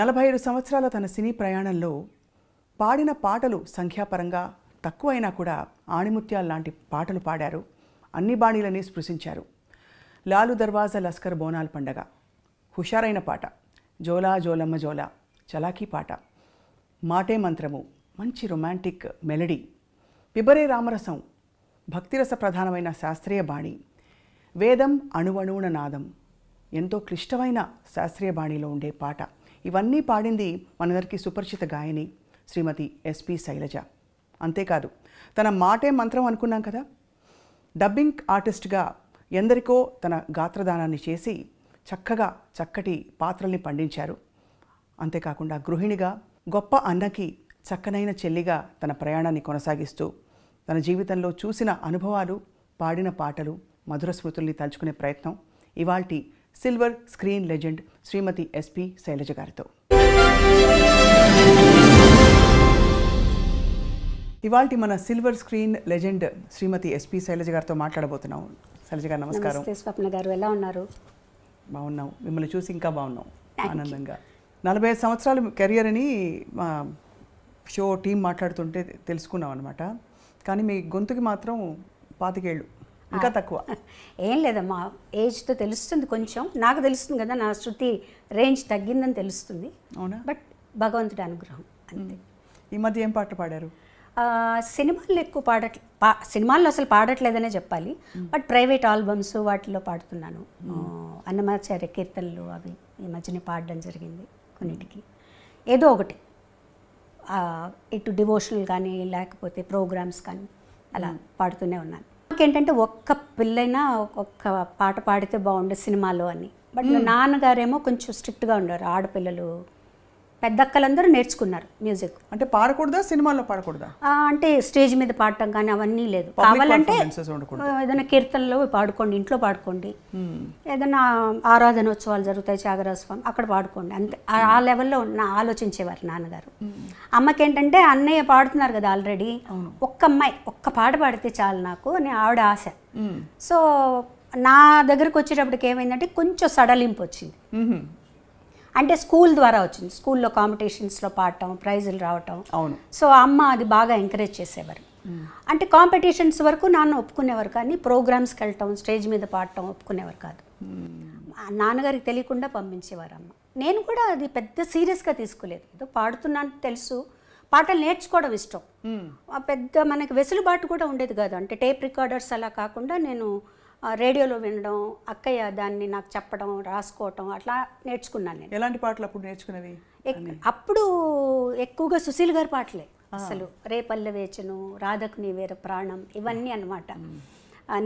నలభై ఐదు సంవత్సరాల తన సినీ ప్రయాణంలో పాడిన పాటలు సంఖ్యాపరంగా తక్కువైనా కూడా ఆణిముత్యాల లాంటి పాటలు పాడారు అన్ని బాణీలని స్పృశించారు లాలు దర్వాజా లస్కర్ బోనాల్ పండగ హుషారైన పాట జోలా జోలమ్మ జోలా చలాకీ పాట మాటే మంత్రము మంచి రొమాంటిక్ మెలడీ పిబరే రామరసం భక్తిరస ప్రధానమైన శాస్త్రీయ బాణి వేదం అణువణువున నాదం ఎంతో క్లిష్టమైన శాస్త్రీయ బాణిలో ఉండే పాట ఇవన్నీ పాడింది మనందరికీ సుపరిచిత గాయని శ్రీమతి ఎస్పి శైలజ అంతేకాదు తన మాటే మంత్రం అనుకున్నాం కదా డబ్బింగ్ ఆర్టిస్ట్గా ఎందరికో తన గాత్రదానాన్ని చేసి చక్కగా చక్కటి పాత్రల్ని పండించారు అంతేకాకుండా గృహిణిగా గొప్ప అన్నకి చక్కనైన చెల్లిగా తన ప్రయాణాన్ని కొనసాగిస్తూ తన జీవితంలో చూసిన అనుభవాలు పాడిన పాటలు మధుర స్మృతుల్ని తలుచుకునే ప్రయత్నం ఇవాల్టి silver screen legend Shrimati S P Sailaja గారితో ఇవాళ మన silver screen legend Shrimati S P Sailaja గారితో మాట్లాడబోతున్నాం శైలజ గారు నమస్కారం స్వప్న గారు ఎలా ఉన్నారు బాగున్నాం మిమ్మల్ని చూసి ఇంకా బాగున్నాం ఆనందంగా నలభై సంవత్సరాల కెరియర్ అని మా షో టీం మాట్లాడుతుంటే తెలుసుకున్నాం అనమాట కానీ మీ గొంతుకి మాత్రం పాతికేళ్ళు ఇంకా తక్కువ ఏం లేదమ్మా ఏజ్తో తెలుస్తుంది కొంచెం నాకు తెలుస్తుంది కదా నా శృతి రేంజ్ తగ్గిందని తెలుస్తుంది అవునా బట్ భగవంతుడి అనుగ్రహం అంతే ఈ మధ్య ఏం పాట పాడారు సినిమాల్లో ఎక్కువ పాడట్ పా సినిమాల్లో అసలు పాడట్లేదనే చెప్పాలి బట్ ప్రైవేట్ ఆల్బమ్స్ వాటిలో పాడుతున్నాను అన్నమాచార్య కీర్తనలు అవి ఈ మధ్యనే పాడడం జరిగింది కొన్నిటికి ఏదో ఒకటి ఇటు డివోషనల్ కానీ లేకపోతే ప్రోగ్రామ్స్ కానీ అలా పాడుతూనే ఉన్నాను నాకేంటంటే ఒక్క పిల్లైనా ఒక్క పాట పాడితే బాగుండే సినిమాలో అని బట్ నాన్నగారేమో కొంచెం స్ట్రిక్ట్గా ఉండేవారు ఆడపిల్లలు పెద్దక్కలందరూ నేర్చుకున్నారు మ్యూజిక్ అంటే పాడకూడదా సినిమాలో పాడకూడదా అంటే స్టేజ్ మీద పాడటం కానీ అవన్నీ లేదు కావాలంటే ఏదైనా కీర్తనలో పాడుకోండి ఇంట్లో పాడుకోండి ఏదైనా ఆరాధనోత్సవాలు జరుగుతాయి త్యాగరాజ స్వామి అక్కడ పాడుకోండి అంతే ఆ లెవెల్లో నా ఆలోచించేవారు నాన్నగారు అమ్మకేంటంటే అన్నయ్య పాడుతున్నారు కదా ఆల్రెడీ ఒక్క అమ్మాయి ఒక్క పాట పాడితే చాలు నాకు అని ఆవిడ ఆశ సో నా దగ్గరకు వచ్చేటప్పటికి ఏమైందంటే కొంచెం సడలింపు వచ్చింది అంటే స్కూల్ ద్వారా వచ్చింది స్కూల్లో కాంపిటీషన్స్లో పాడటం ప్రైజులు రావటం అవును సో అమ్మ అది బాగా ఎంకరేజ్ చేసేవారు అంటే కాంపిటీషన్స్ వరకు నాన్న ఒప్పుకునేవారు కానీ ప్రోగ్రామ్స్కి వెళ్ళటం స్టేజ్ మీద పాడటం ఒప్పుకునేవారు కాదు నాన్నగారికి తెలియకుండా పంపించేవారు అమ్మ నేను కూడా అది పెద్ద సీరియస్గా తీసుకోలేదు ఏదో పాడుతున్నాను తెలుసు పాటలు నేర్చుకోవడం ఇష్టం పెద్ద మనకి వెసులుబాటు కూడా ఉండేది కాదు అంటే టేప్ రికార్డర్స్ అలా కాకుండా నేను రేడియోలో వినడం అక్కయ్య దాన్ని నాకు చెప్పడం రాసుకోవటం అట్లా నేర్చుకున్నాను నేను ఎలాంటి పాటలు అప్పుడు నేర్చుకునేవి అప్పుడు ఎక్కువగా సుశీల్ గారి పాటలే అసలు రేపల్లె వేచను రాధకు వేరే ప్రాణం ఇవన్నీ అనమాట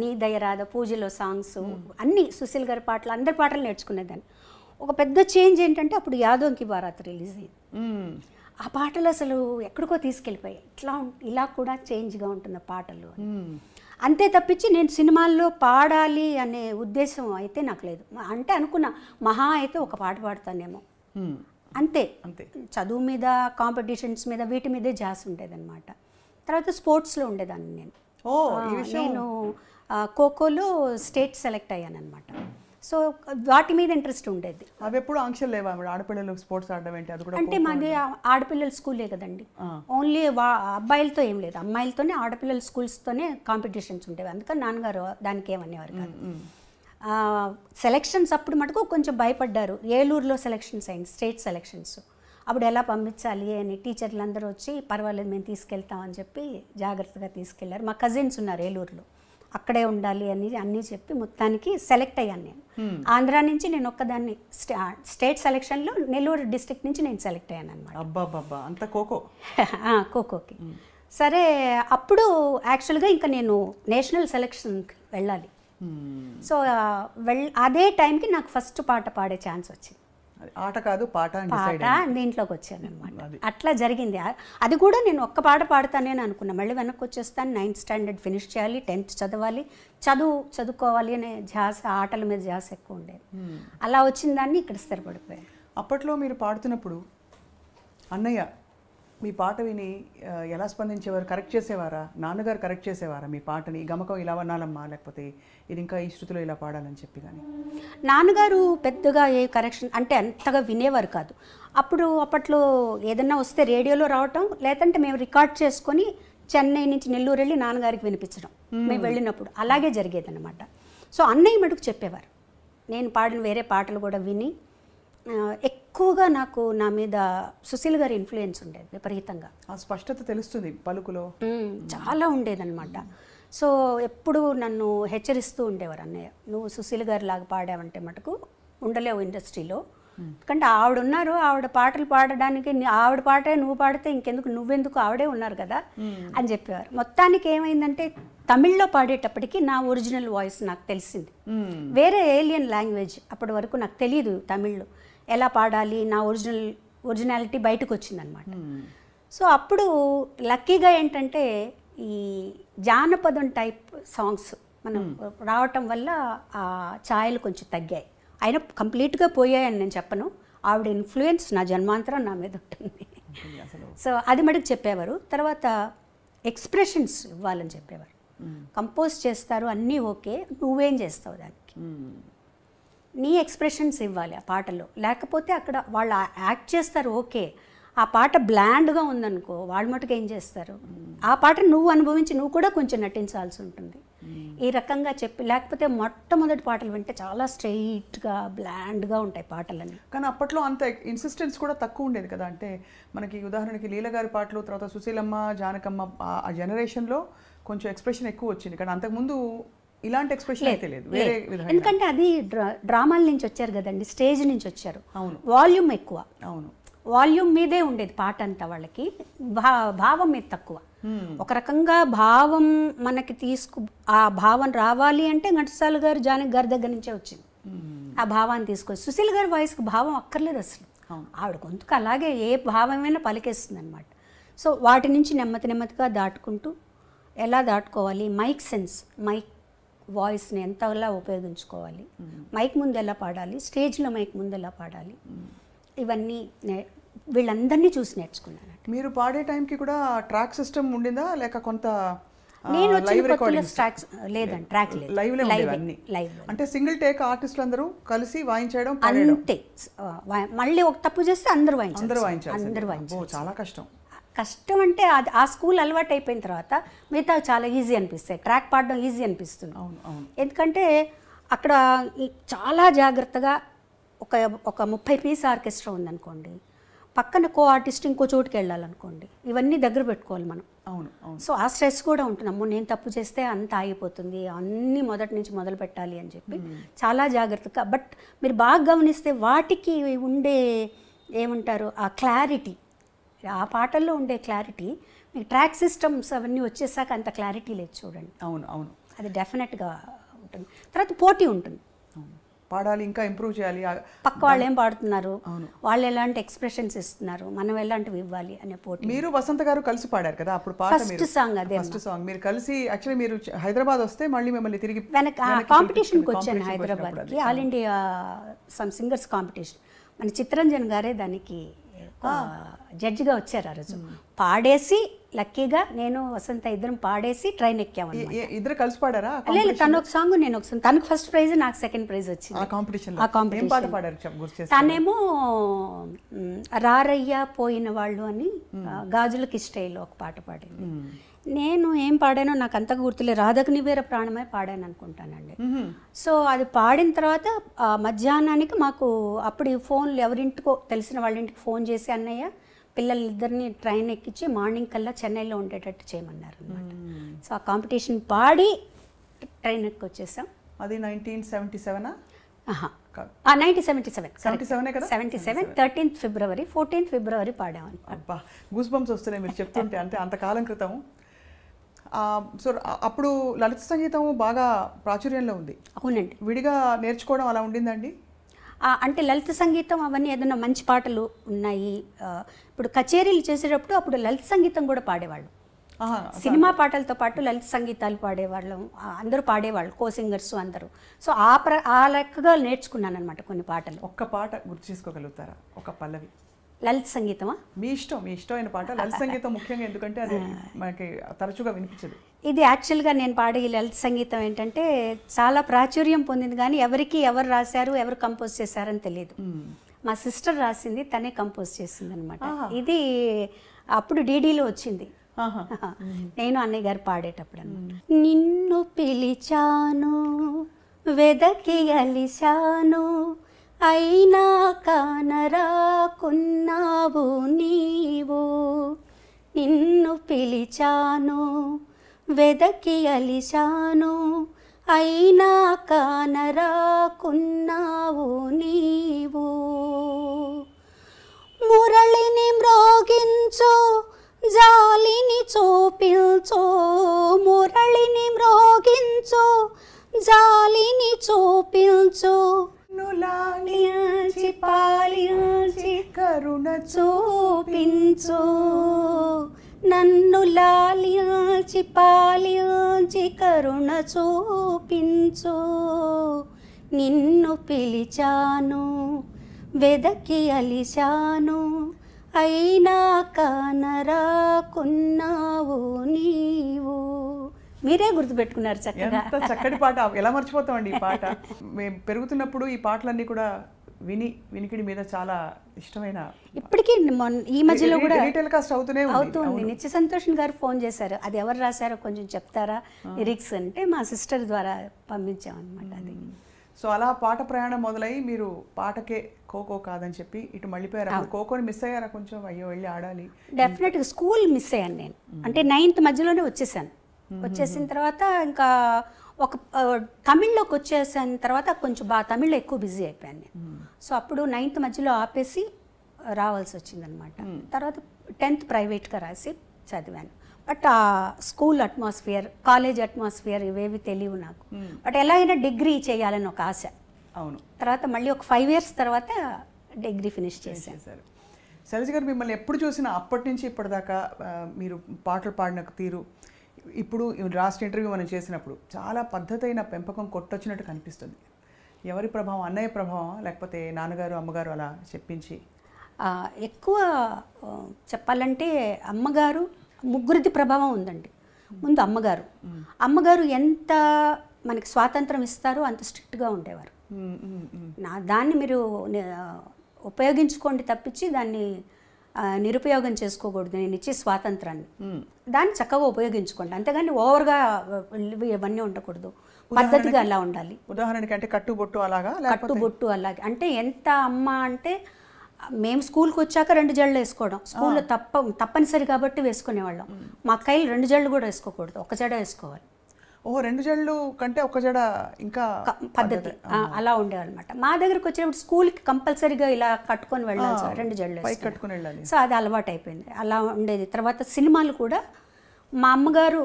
నీ దయరాధ పూజలో సాంగ్స్ అన్ని సుశీల్ గారి పాటలు అందరి పాటలు నేర్చుకునేదాన్ని ఒక పెద్ద చేంజ్ ఏంటంటే అప్పుడు యాదోంకి భారత్ రిలీజ్ అయింది ఆ పాటలు అసలు ఎక్కడికో తీసుకెళ్ళిపోయాయి ఇట్లా ఇలా కూడా చేంజ్గా ఉంటుంది ఆ పాటలు అంతే తప్పించి నేను సినిమాల్లో పాడాలి అనే ఉద్దేశం అయితే నాకు లేదు అంటే అనుకున్నా మహా అయితే ఒక పాట పాడతానేమో అంతే అంతే చదువు మీద కాంపిటీషన్స్ మీద వీటి మీదే జాస్ ఉండేదన్నమాట తర్వాత స్పోర్ట్స్లో ఉండేదాన్ని నేను నేను ఖోఖోలో స్టేట్ సెలెక్ట్ అయ్యాను అనమాట సో వాటి మీద ఇంట్రెస్ట్ ఉండేది అవి ఎప్పుడు ఆంక్షలు లేవా ఆడపిల్లలు స్పోర్ట్స్ ఆడడం ఏంటి అది కూడా అంటే మాది ఆడపిల్లల స్కూలే కదండి ఓన్లీ అబ్బాయిలతో ఏం లేదు అమ్మాయిలతోనే ఆడపిల్లల స్కూల్స్తోనే కాంపిటీషన్స్ ఉండేవి అందుకని నాన్నగారు దానికి ఏమనేవారు కాదు సెలెక్షన్స్ అప్పుడు మటుకు కొంచెం భయపడ్డారు ఏలూరులో సెలెక్షన్స్ అయింది స్టేట్ సెలెక్షన్స్ అప్పుడు ఎలా పంపించాలి అని టీచర్లు అందరూ వచ్చి పర్వాలేదు మేము తీసుకెళ్తామని చెప్పి జాగ్రత్తగా తీసుకెళ్లారు మా కజిన్స్ ఉన్నారు ఏలూరులో అక్కడే ఉండాలి అని అన్నీ చెప్పి మొత్తానికి సెలెక్ట్ అయ్యాను నేను ఆంధ్ర నుంచి నేను ఒక్కదాన్ని స్టేట్ సెలెక్షన్లో నెల్లూరు డిస్టిక్ నుంచి నేను సెలెక్ట్ అయ్యాను అనమాట అంత ఖోఖో ఖోఖోకి సరే అప్పుడు యాక్చువల్గా ఇంకా నేను నేషనల్ సెలెక్షన్కి వెళ్ళాలి సో వెళ్ అదే టైంకి నాకు ఫస్ట్ పాట పాడే ఛాన్స్ వచ్చింది ఆట కాదు పాట పాట దీంట్లోకి వచ్చాను అనమాట అట్లా జరిగింది అది కూడా నేను ఒక్క పాట పాడతానే అనుకున్నా మళ్ళీ వెనక్కి వచ్చేస్తాను నైన్త్ స్టాండర్డ్ ఫినిష్ చేయాలి టెన్త్ చదవాలి చదువు చదువుకోవాలి అనే ధ్యాస ఆటల మీద ధ్యాస ఎక్కువ ఉండేది అలా వచ్చిన దాన్ని ఇక్కడ స్థిరపడిపోయాను అప్పట్లో మీరు పాడుతున్నప్పుడు అన్నయ్య మీ పాట విని ఎలా స్పందించేవారు కరెక్ట్ చేసేవారా నాన్నగారు కరెక్ట్ చేసేవారా మీ పాటని గమకం ఇలా వనాలమ్మా లేకపోతే ఇది ఇంకా ఈ శృతిలో ఇలా పాడాలని చెప్పి కానీ నాన్నగారు పెద్దగా ఏ కరెక్షన్ అంటే అంతగా వినేవారు కాదు అప్పుడు అప్పట్లో ఏదన్నా వస్తే రేడియోలో రావటం లేదంటే మేము రికార్డ్ చేసుకొని చెన్నై నుంచి నెల్లూరు వెళ్ళి నాన్నగారికి వినిపించడం మేము వెళ్ళినప్పుడు అలాగే జరిగేదన్నమాట సో అన్నయ్య మటుకు చెప్పేవారు నేను పాడిన వేరే పాటలు కూడా విని ఎక్కువగా నాకు నా మీద సుశీల్ గారి ఇన్ఫ్లుయెన్స్ ఉండేది విపరీతంగా ఆ స్పష్టత తెలుస్తుంది పలుకులో చాలా ఉండేదన్నమాట సో ఎప్పుడు నన్ను హెచ్చరిస్తూ ఉండేవారు అన్నయ్య నువ్వు సుశీల్ గారి లాగా పాడావంటే మటుకు ఉండలేవు ఇండస్ట్రీలో ఎందుకంటే ఆవిడ ఉన్నారు ఆవిడ పాటలు పాడడానికి ఆవిడ పాటే నువ్వు పాడితే ఇంకెందుకు నువ్వెందుకు ఆవిడే ఉన్నారు కదా అని చెప్పేవారు మొత్తానికి ఏమైందంటే తమిళ్లో పాడేటప్పటికి నా ఒరిజినల్ వాయిస్ నాకు తెలిసింది వేరే ఏలియన్ లాంగ్వేజ్ అప్పటి వరకు నాకు తెలియదు తమిళ్లో ఎలా పాడాలి నా ఒరిజినల్ ఒరిజినాలిటీ బయటకు వచ్చిందనమాట సో అప్పుడు లక్కీగా ఏంటంటే ఈ జానపదం టైప్ సాంగ్స్ మనం రావటం వల్ల ఆ ఛాయలు కొంచెం తగ్గాయి అయినా కంప్లీట్గా పోయాయని నేను చెప్పను ఆవిడ ఇన్ఫ్లుయెన్స్ నా జన్మాంతరం నా మీద ఉంటుంది సో అది మటుకు చెప్పేవారు తర్వాత ఎక్స్ప్రెషన్స్ ఇవ్వాలని చెప్పేవారు కంపోజ్ చేస్తారు అన్నీ ఓకే నువ్వేం చేస్తావు దానికి నీ ఎక్స్ప్రెషన్స్ ఇవ్వాలి ఆ పాటలో లేకపోతే అక్కడ వాళ్ళు యాక్ట్ చేస్తారు ఓకే ఆ పాట బ్లాండ్గా ఉందనుకో వాళ్ళ మటుకు ఏం చేస్తారు ఆ పాట నువ్వు అనుభవించి నువ్వు కూడా కొంచెం నటించాల్సి ఉంటుంది ఈ రకంగా చెప్పి లేకపోతే మొట్టమొదటి పాటలు వింటే చాలా స్ట్రెయిట్గా బ్లాండ్గా ఉంటాయి పాటలని కానీ అప్పట్లో అంత ఇన్సిస్టెన్స్ కూడా తక్కువ ఉండేది కదా అంటే మనకి ఉదాహరణకి లీలగారి పాటలు తర్వాత సుశీలమ్మ జానకమ్మ ఆ జనరేషన్లో కొంచెం ఎక్స్ప్రెషన్ ఎక్కువ వచ్చింది కానీ అంతకుముందు ఇలాంటి ఎక్స్ప్రెషన్ అయితే లేదు వేరే ఎందుకంటే అది డ్రామాల నుంచి వచ్చారు కదండి స్టేజ్ నుంచి వచ్చారు అవును వాల్యూమ్ ఎక్కువ అవును వాల్యూమ్ మీదే ఉండేది పాట అంతా వాళ్ళకి భావం మీద తక్కువ Hmm. ఒక రకంగా భావం మనకి తీసుకు ఆ భావం రావాలి అంటే ఘంటసాల గారు జానకి గారి దగ్గర నుంచే వచ్చింది hmm. ఆ భావాన్ని తీసుకొచ్చి సుశీల్ గారి వాయిస్కి భావం అక్కర్లేదు అసలు ఆవిడ గొంతుకు అలాగే ఏ భావమైనా పలికేస్తుంది అనమాట సో వాటి నుంచి నెమ్మది నెమ్మదిగా దాటుకుంటూ ఎలా దాటుకోవాలి మైక్ సెన్స్ మైక్ వాయిస్ని ఎంతలా ఉపయోగించుకోవాలి hmm. మైక్ ముందు ఎలా పాడాలి స్టేజ్లో మైక్ ముందు ఎలా పాడాలి ఇవన్నీ వీళ్ళందరినీ చూసి నేర్చుకున్నాను మీరు పాడే టైంకి కూడా ట్రాక్ సిస్టమ్ ఉండిందా లేక కొంత నేను ట్రాక్స్ లేదండి ట్రాక్ లేదు లైవ్ లైవ్ అంటే సింగిల్ టేక్ ఆర్టిస్టులు అందరూ కలిసి వాయించడం అంతే మళ్ళీ ఒక తప్పు చేస్తే అందరూ వాయించారు అందరూ వాయించారు అందరూ వాయించారు చాలా కష్టం కష్టం అంటే అది ఆ స్కూల్ అలవాటు అయిపోయిన తర్వాత మిగతా చాలా ఈజీ అనిపిస్తాయి ట్రాక్ పాడడం ఈజీ అనిపిస్తుంది ఎందుకంటే అక్కడ చాలా జాగ్రత్తగా ఒక ఒక ముప్పై పీస్ ఆర్కెస్ట్రా ఉందనుకోండి పక్కన కో ఆర్టిస్ట్ ఇంకో చోటుకి వెళ్ళాలనుకోండి ఇవన్నీ దగ్గర పెట్టుకోవాలి మనం అవును సో ఆ స్ట్రెస్ కూడా ఉంటుంది అమ్మో నేను తప్పు చేస్తే అంత ఆగిపోతుంది అన్నీ మొదటి నుంచి మొదలు పెట్టాలి అని చెప్పి చాలా జాగ్రత్తగా బట్ మీరు బాగా గమనిస్తే వాటికి ఉండే ఏమంటారు ఆ క్లారిటీ ఆ పాటల్లో ఉండే క్లారిటీ మీకు ట్రాక్ సిస్టమ్స్ అవన్నీ వచ్చేసాక అంత క్లారిటీ లేదు చూడండి అవును అవును అది డెఫినెట్గా ఉంటుంది తర్వాత పోటీ ఉంటుంది పాడాలి ఇంకా ఇంప్రూవ్ చేయాలి పక్క వాళ్ళు ఏం పాడుతున్నారు వాళ్ళు ఎలాంటి ఎక్స్ప్రెషన్స్ ఇస్తున్నారు మనం ఎలాంటివి ఇవ్వాలి అనే పోటీ మీరు వసంత గారు కలిసి పాడారు కదా అప్పుడు ఫస్ట్ సాంగ్ అదే ఫస్ట్ సాంగ్ మీరు కలిసి యాక్చువల్లీ మీరు హైదరాబాద్ వస్తే మళ్ళీ మిమ్మల్ని తిరిగి కాంపిటీషన్కి వచ్చాను Hyderabad all India some singers competition మన చిత్రంజన్ గారే దానికి జడ్జిగా వచ్చారు ఆ రోజు పాడేసి లక్కీగా నేను వసంత ఇద్దరం పాడేసి ట్రైన్ ఎక్కాము ఇద్దరు కలిసి పాడారా లేదు తన ఒక సాంగ్ నేను ఒక సాంగ్ తనకు ఫస్ట్ ప్రైజ్ నాకు సెకండ్ ప్రైజ్ వచ్చింది ఆ కాంపిటీషన్ తనేమో రారయ్య పోయిన వాళ్ళు అని గాజుల కిష్టైలో ఒక పాట పాడింది నేను ఏం పాడానో నాకు అంత గుర్తులే రాధకు నివేర ప్రాణమే పాడాను అనుకుంటానండి సో అది పాడిన తర్వాత మధ్యాహ్నానికి మాకు అప్పుడు ఫోన్లు ఎవరింటికో తెలిసిన వాళ్ళ ఇంటికి ఫోన్ చేసి అన్నయ్య పిల్లలిద్దరిని ట్రైన్ ఎక్కించి మార్నింగ్ కల్లా చెన్నైలో ఉండేటట్టు చేయమన్నారు అనమాట సో ఆ కాంపిటీషన్ పాడి ట్రైన్ ఎక్కి వచ్చేసాం అది nineteen seventy seven nineteen seventy seven seventy seven seventy seven thirteenth February fourteenth February పాడాం అబ్బా గూస్ బంప్స్ వస్తున్నాయి మీరు చెప్తుంటే అంటే అంతకాలం క్రితం సో అప్పుడు లలిత సంగీతం బాగా ప్రాచుర్యంలో ఉంది అవునండి విడిగా నేర్చుకోవడం అలా ఉండిందండి అంటే లలిత సంగీతం అవన్నీ ఏదైనా మంచి పాటలు ఉన్నాయి ఇప్పుడు కచేరీలు చేసేటప్పుడు అప్పుడు లలిత సంగీతం కూడా పాడేవాళ్ళు సినిమా పాటలతో పాటు లలిత సంగీతాలు పాడేవాళ్ళం అందరూ పాడేవాళ్ళు కో సింగర్స్ అందరూ సో ఆ ప్ర ఆ లెక్కగా నేర్చుకున్నాను అనమాట కొన్ని పాటలు ఒక్క పాట గుర్తు చేసుకోగలుగుతారా ఒక పల్లవి లలిత్ సంగీతమా మీ ఇష్టం మీ ఇష్టమైన పాట లలిత్ సంగీతం ముఖ్యంగా ఎందుకంటే అది మనకి తరచుగా వినిపించదు ఇది యాక్చువల్గా నేను పాడే ఈ లలిత్ సంగీతం ఏంటంటే చాలా ప్రాచుర్యం పొందింది కానీ ఎవరికి ఎవరు రాశారు ఎవరు కంపోజ్ చేశారని తెలియదు మా సిస్టర్ రాసింది తనే కంపోజ్ చేసింది అనమాట ఇది అప్పుడు డీడీలో వచ్చింది నేను అన్నయ్య గారు పాడేటప్పుడు నిన్ను పిలిచాను వెదకి అలిశాను అయినా కానరాకున్నావు నీవు నిన్ను పిలిచాను వెదకి అలిశాను అయినా కానరాకున్నావు నీవు మురళిని మ్రోగించు జాలిని చూపించు మురళిని మ్రోగించు జాలిని చూపించు నులాలియాచి పాలియాచి కరుణ చూపించు నన్ను లాలియాచి పాలియాచి కరుణ చూపించు నిన్ను పిలిచాను వెదకి అలిశాను అయినా కానరాకున్నావు నీవు మీరే గుర్తుపెట్టుకున్నారు చక్కగా చక్కటి పాట ఎలా మర్చిపోతామండి ఈ పాట మేము పెరుగుతున్నప్పుడు ఈ పాటలన్నీ కూడా విని వినికిడి మీద చాలా ఇష్టమైన ఇప్పటికీ ఈ మధ్యలో కూడా కాస్ట్ అవుతూనే అవుతుంది నిత్య సంతోష్ గారు ఫోన్ చేశారు అది ఎవరు రాశారో కొంచెం చెప్తారా లిరిక్స్ అంటే మా సిస్టర్ ద్వారా పంపించామన్నమాట అది సో అలా పాట ప్రయాణం మొదలై మీరు పాటకే ఖోఖో కాదని చెప్పి ఇటు మళ్ళీపోయారు ఖోఖోని మిస్ అయ్యారా కొంచెం అయ్యో వెళ్ళి ఆడాలి డెఫినెట్గా స్కూల్ మిస్ అయ్యాను నేను అంటే నైన్త్ మధ్యలోనే వచ్చేసాను వచ్చేసిన తర్వాత ఇంకా ఒక తమిళ్లోకి వచ్చేసిన తర్వాత కొంచెం బాగా తమిళ్ ఎక్కువ బిజీ అయిపోయాను నేను సో అప్పుడు నైన్త్ మధ్యలో ఆపేసి రావాల్సి వచ్చింది అనమాట hmm. తర్వాత టెన్త్ ప్రైవేట్గా రాసి చదివాను బట్ ఆ స్కూల్ అట్మాస్ఫియర్ కాలేజ్ అట్మాస్ఫియర్ ఇవేవి తెలియవు నాకు hmm. బట్ ఎలా అయినా డిగ్రీ చేయాలని ఒక ఆశ అవును తర్వాత మళ్ళీ ఒక ఫైవ్ ఇయర్స్ తర్వాత డిగ్రీ ఫినిష్ చేశాను శైలజ గారు మిమ్మల్ని ఎప్పుడు చూసినా అప్పటి నుంచి ఇప్పటిదాకా మీరు పాటలు పాడిన తీరు ఇప్పుడు లాస్ట్ ఇంటర్వ్యూ మనం చేసినప్పుడు చాలా పద్ధతైన పెంపకం కొట్టొచ్చినట్టు కనిపిస్తుంది ఎవరి ప్రభావం అన్నయ్య ప్రభావం లేకపోతే నాన్నగారు అమ్మగారు అలా చెప్పించి ఎక్కువ చెప్పాలంటే అమ్మగారు ముగ్గురిది ప్రభావం ఉందండి ముందు అమ్మగారు అమ్మగారు ఎంత మనకి స్వాతంత్రం ఇస్తారో అంత స్ట్రిక్ట్గా ఉండేవారు నా దాన్ని మీరు ఉపయోగించుకోండి తప్పించి దాన్ని నిరుపయోగం చేసుకోకూడదు నేను ఇచ్చే స్వాతంత్రాన్ని దాన్ని చక్కగా ఉపయోగించుకోండి అంతేగాని ఓవర్గా ఇవన్నీ ఉండకూడదు పద్ధతిగా అలా ఉండాలి ఉదాహరణకి అంటే కట్టుబొట్టు అలాగా కట్టుబొట్టు అలాగే అంటే ఎంత అమ్మ అంటే మేము స్కూల్కి వచ్చాక రెండు జళ్ళు వేసుకోవడం స్కూల్లో తప్ప తప్పనిసరి కాబట్టి వేసుకునేవాళ్ళం మా అక్కయ్యలు రెండు జళ్ళు కూడా వేసుకోకూడదు ఒక జడ వేసుకోవాలి ఓ రెండు జడలు కంటే ఒక జడ ఇంకా పద్ధతి అలా ఉండేదన్నమాట మా దగ్గరకు వచ్చినప్పుడు స్కూల్కి కంపల్సరీగా ఇలా కట్టుకొని వెళ్ళాలి సార్ రెండు జడలు కట్టుకొని వెళ్ళాలి సో అది అలవాటు అయిపోయింది అలా ఉండేది తర్వాత సినిమాలు కూడా మా అమ్మగారు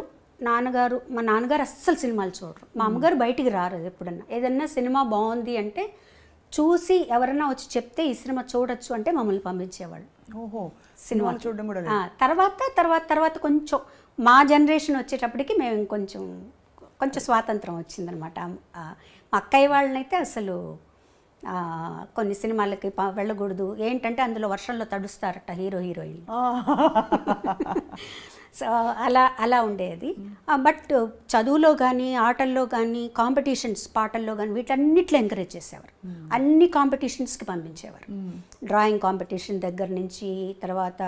నాన్నగారు మా నాన్నగారు అస్సలు సినిమాలు చూడరు మా అమ్మగారు బయటికి రారు ఎప్పుడన్నా ఏదన్నా సినిమా బాగుంది అంటే చూసి ఎవరైనా వచ్చి చెప్తే ఈ సినిమా చూడొచ్చు అంటే మమ్మల్ని పంపించేవాళ్ళు ఓహో సినిమా చూడడం కూడా తర్వాత తర్వాత తర్వాత కొంచెం మా జనరేషన్ వచ్చేటప్పటికి మేము కొంచెం కొంచెం స్వాతంత్రం వచ్చిందనమాట మా అక్కయ్య వాళ్ళనైతే అసలు కొన్ని సినిమాలకి వెళ్ళకూడదు ఏంటంటే అందులో వర్షంలో తడుస్తారట హీరో హీరోయిన్ సో అలా అలా ఉండేది hmm. బట్ చదువులో కానీ ఆటల్లో కానీ కాంపిటీషన్స్ పాటల్లో కానీ వీటన్నిట్లో ఎంకరేజ్ చేసేవారు hmm. అన్ని కాంపిటీషన్స్కి పంపించేవారు డ్రాయింగ్ hmm. కాంపిటీషన్ దగ్గర నుంచి తర్వాత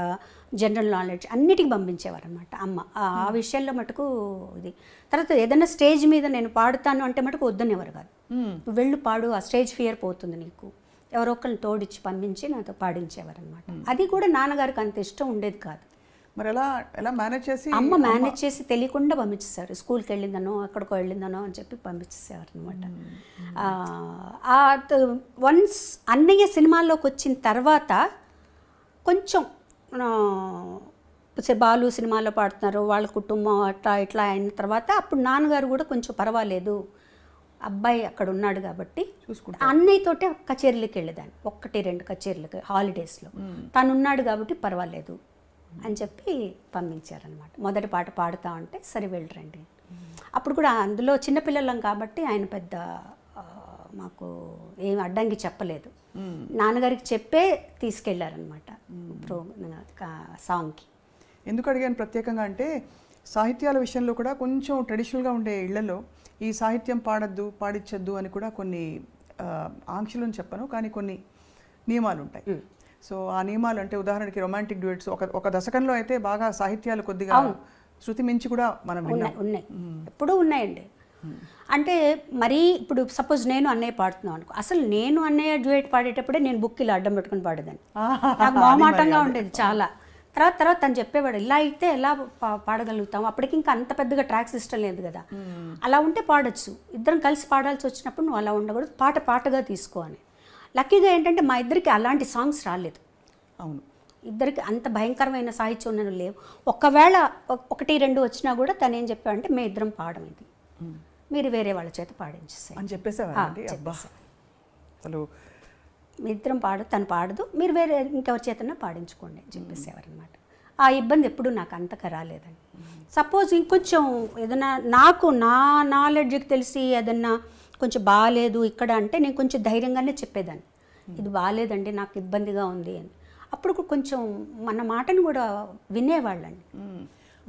జనరల్ నాలెడ్జ్ అన్నిటికి పంపించేవారు అనమాట అమ్మ ఆ విషయాల్లో మటుకు ఇది తర్వాత ఏదైనా స్టేజ్ మీద నేను పాడుతాను అంటే మటుకు వద్దనేవారు కాదు వెళ్ళు పాడు ఆ స్టేజ్ ఫియర్ పోతుంది నీకు ఎవరో ఒకరిని తోడిచ్చి పంపించి నాతో పాడించేవారు అనమాట అది కూడా నాన్నగారికి అంత ఇష్టం ఉండేది కాదు మరి ఎలా ఎలా మేనేజ్ చేసి అమ్మ మేనేజ్ చేసి తెలియకుండా పంపించేశారు స్కూల్కి వెళ్ళిందనో అక్కడికో వెళ్ళిందనో అని చెప్పి పంపించేసేవారు అనమాట వన్స్ అన్నయ్య సినిమాల్లోకి వచ్చిన తర్వాత కొంచెం బాలు సినిమాలో పాడుతున్నారు వాళ్ళ కుటుంబం అట్లా ఇట్లా అయిన తర్వాత అప్పుడు నాన్నగారు కూడా కొంచెం పర్వాలేదు అబ్బాయి అక్కడ ఉన్నాడు కాబట్టి అన్నయ్యతోటే కచేరీలకు వెళ్ళేదాన్ని ఒక్కటి రెండు కచేరీలకి హాలిడేస్లో తను ఉన్నాడు కాబట్టి పర్వాలేదు అని చెప్పి పంపించారనమాట మొదటి పాట పాడుతా ఉంటే సరే వెళ్ళరండి అప్పుడు కూడా అందులో చిన్నపిల్లలం కాబట్టి ఆయన పెద్ద మాకు ఏం అడ్డంకి చెప్పలేదు నాన్నగారికి చెప్పే తీసుకెళ్లారనమాట సాంగ్కి ఎందుకు అడిగాను ప్రత్యేకంగా అంటే సాహిత్యాల విషయంలో కూడా కొంచెం ట్రెడిషనల్గా ఉండే ఇళ్లలో ఈ సాహిత్యం పాడద్దు పాడించద్దు అని కూడా కొన్ని ఆంక్షలను చెప్పను కానీ కొన్ని నియమాలు ఉంటాయి సో ఆ నియమాలు అంటే ఉదాహరణకి రొమాంటిక్ డ్యూట్స్ ఒక ఒక దశకంలో అయితే బాగా సాహిత్యాలు కొద్దిగా శృతి మించి కూడా మనం ఉన్నాయి ఉన్నాయి ఎప్పుడూ ఉన్నాయండి అంటే మరీ ఇప్పుడు సపోజ్ నేను అన్నయ్య పాడుతున్నాను అనుకో అసలు నేను అన్నయ్య డ్యూట్ పాడేటప్పుడే నేను బుక్ ఇలా అడ్డం పెట్టుకుని పాడేదాన్ని నాకు మొహమాటంగా ఉండేది చాలా తర్వాత తర్వాత తను చెప్పేవాడు ఇలా అయితే ఎలా పాడగలుగుతాం అప్పటికి ఇంకా అంత పెద్దగా ట్రాక్ సిస్టమ్ లేదు కదా అలా ఉంటే పాడచ్చు ఇద్దరం కలిసి పాడాల్సి వచ్చినప్పుడు నువ్వు అలా ఉండకూడదు పాట పాటగా తీసుకో అని లక్కీగా ఏంటంటే మా ఇద్దరికి అలాంటి సాంగ్స్ రాలేదు అవును ఇద్దరికి అంత భయంకరమైన సాహిత్యం నేను లేవు ఒకవేళ ఒకటి రెండు వచ్చినా కూడా తను ఏం చెప్పాడంటే మేము ఇద్దరం పాడడం ఇది మీరు వేరే వాళ్ళ చేత పాడించేసాయి అని చెప్పేసేవారు మీ ఇద్దరం పాడదు తను పాడదు మీరు వేరే ఇంకెవరి చేతనా పాడించుకోండి అని చెప్పేసేవారనమాట ఆ ఇబ్బంది ఎప్పుడు నాకు అంతగా రాలేదండి సపోజ్ ఇంకొంచెం ఏదన్నా నాకు నా నాలెడ్జ్కి తెలిసి ఏదన్నా కొంచెం బాగాలేదు ఇక్కడ అంటే నేను కొంచెం ధైర్యంగానే చెప్పేదాన్ని ఇది బాగాలేదండి నాకు ఇబ్బందిగా ఉంది అని అప్పుడు కొంచెం మన మాటను కూడా వినేవాళ్ళండి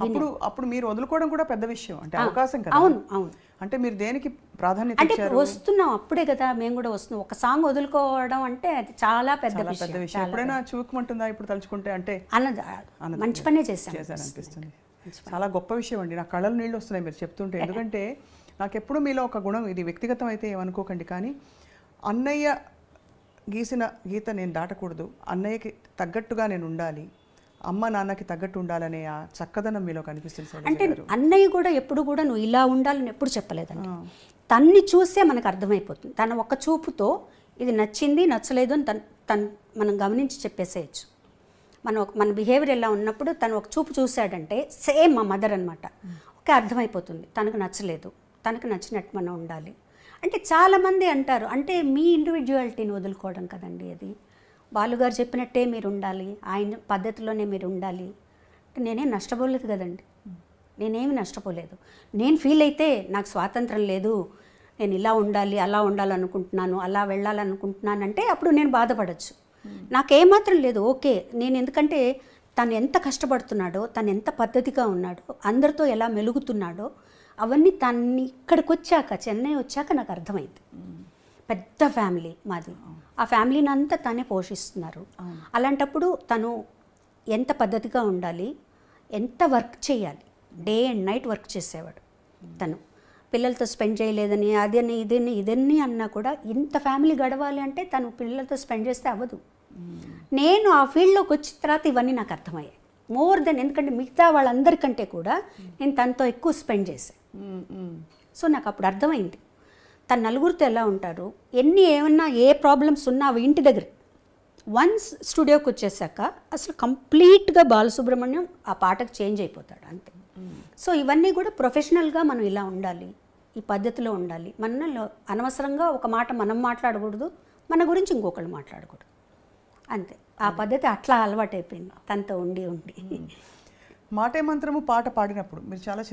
అప్పుడు అప్పుడు మీరు వదులుకోవడం కూడా పెద్ద విషయం అంటే అవకాశం కదా అవును అవును అంటే మీరు దేనికి ప్రాధాన్యత అంటే వస్తున్నాం అప్పుడే కదా మేము కూడా వస్తున్నాం ఒక సాంగ్ వదులుకోవడం అంటే అది చాలా పెద్ద పెద్ద విషయం ఎప్పుడైనా చూకుమంటుందా ఇప్పుడు తలుచుకుంటే అంటే అన్నది మంచి పనే చేస్తాను చేశాను అనిపిస్తుంది చాలా గొప్ప విషయం అండి నా కళ్ళలు నీళ్ళు వస్తున్నాయి మీరు చెప్తుంటే ఎందుకంటే నాకు మీలో ఒక గుణం ఇది వ్యక్తిగతం అయితే ఏమనుకోకండి కానీ అన్నయ్య గీసిన గీత నేను దాటకూడదు అన్నయ్యకి తగ్గట్టుగా నేను ఉండాలి అమ్మ నాన్నకి తగ్గట్టు ఉండాలనే ఆ చక్కదనం మీలో కనిపిస్తుంది అంటే అన్నయ్య కూడా ఎప్పుడు కూడా నువ్వు ఇలా ఉండాలని ఎప్పుడు చెప్పలేదండి తన్ని చూసే మనకు అర్థమైపోతుంది తన ఒక చూపుతో ఇది నచ్చింది నచ్చలేదు అని తన తన్ మనం గమనించి చెప్పేసేయచ్చు మనం మన బిహేవియర్ ఎలా ఉన్నప్పుడు తను ఒక చూపు చూశాడంటే సేమ్ మా మదర్ అనమాట ఓకే అర్థమైపోతుంది తనకు నచ్చలేదు తనకు నచ్చినట్టు మనం ఉండాలి అంటే చాలామంది అంటారు అంటే మీ ఇండివిజువాలిటీని వదులుకోవడం కదండి అది వాళ్ళుగారు చెప్పినట్టే మీరు ఉండాలి ఆయన పద్ధతిలోనే మీరు ఉండాలి నేనేం నష్టపోలేదు కదండి నేనేమి నష్టపోలేదు నేను ఫీల్ అయితే నాకు స్వాతంత్రం లేదు నేను ఇలా ఉండాలి అలా ఉండాలనుకుంటున్నాను అలా వెళ్ళాలనుకుంటున్నాను అంటే అప్పుడు నేను బాధపడచ్చు నాకేమాత్రం లేదు ఓకే నేను ఎందుకంటే తను ఎంత కష్టపడుతున్నాడో తను ఎంత పద్ధతిగా ఉన్నాడో అందరితో ఎలా మెలుగుతున్నాడో అవన్నీ తన్ని ఇక్కడికి వచ్చాక చెన్నై వచ్చాక నాకు అర్థమైంది పెద్ద ఫ్యామిలీ మాది ఆ ఫ్యామిలీని అంతా తనే పోషిస్తున్నారు అలాంటప్పుడు తను ఎంత పద్ధతిగా ఉండాలి ఎంత వర్క్ చేయాలి డే అండ్ నైట్ వర్క్ చేసేవాడు తను పిల్లలతో స్పెండ్ చేయలేదని అదని ఇదని ఇదన్నీ అన్నా కూడా ఇంత ఫ్యామిలీ గడవాలి అంటే తను పిల్లలతో స్పెండ్ చేస్తే అవ్వదు నేను ఆ ఫీల్డ్లోకి వచ్చిన తర్వాత ఇవన్నీ నాకు అర్థమయ్యాయి మోర్ దెన్ ఎందుకంటే మిగతా వాళ్ళందరికంటే కూడా నేను తనతో ఎక్కువ స్పెండ్ చేశాను సో నాకు అప్పుడు అర్థమైంది తన నలుగురితో ఎలా ఉంటారు ఎన్ని ఏమన్నా ఏ ప్రాబ్లమ్స్ ఉన్నా అవి ఇంటి దగ్గర వన్స్ స్టూడియోకి వచ్చేసాక అసలు కంప్లీట్గా బాలసుబ్రహ్మణ్యం ఆ పాటకు చేంజ్ అయిపోతాడు అంతే సో ఇవన్నీ కూడా ప్రొఫెషనల్గా మనం ఇలా ఉండాలి ఈ పద్ధతిలో ఉండాలి మనలో అనవసరంగా ఒక మాట మనం మాట్లాడకూడదు మన గురించి ఇంకొకళ్ళు మాట్లాడకూడదు అంతే ఆ పద్ధతి అట్లా అలవాటైపోయింది తనతో ఉండి ఉండి మాటే మంత్రము పాట పాడినప్పుడు మీరు చాలా